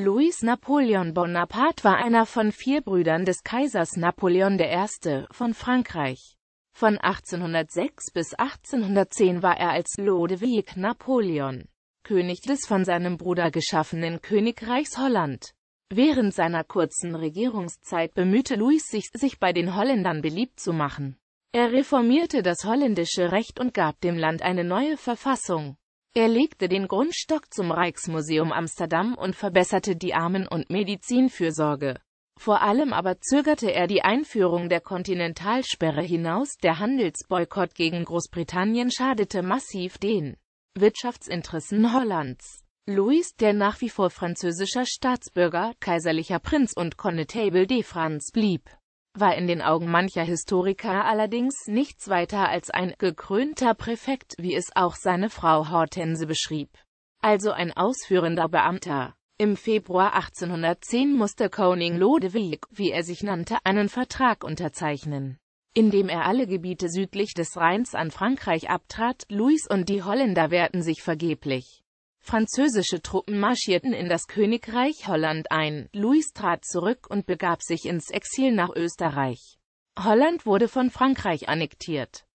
Louis Napoleon Bonaparte war einer von vier Brüdern des Kaisers Napoleon I. von Frankreich. Von 1806 bis 1810 war er als Lodewijk Napoleon König des von seinem Bruder geschaffenen Königreichs Holland. Während seiner kurzen Regierungszeit bemühte Louis sich, sich bei den Holländern beliebt zu machen. Er reformierte das holländische Recht und gab dem Land eine neue Verfassung. Er legte den Grundstock zum Rijksmuseum Amsterdam und verbesserte die Armen- und Medizinfürsorge. Vor allem aber zögerte er die Einführung der Kontinentalsperre hinaus, der Handelsboykott gegen Großbritannien schadete massiv den Wirtschaftsinteressen Hollands. Louis, der nach wie vor französischer Staatsbürger, kaiserlicher Prinz und Connetable de France blieb, war in den Augen mancher Historiker allerdings nichts weiter als ein «gekrönter Präfekt», wie es auch seine Frau Hortense beschrieb, also ein ausführender Beamter. Im Februar 1810 musste Koning Lodewijk, wie er sich nannte, einen Vertrag unterzeichnen, in dem er alle Gebiete südlich des Rheins an Frankreich abtrat, Louis und die Holländer wehrten sich vergeblich. Französische Truppen marschierten in das Königreich Holland ein, Louis trat zurück und begab sich ins Exil nach Österreich. Holland wurde von Frankreich annektiert.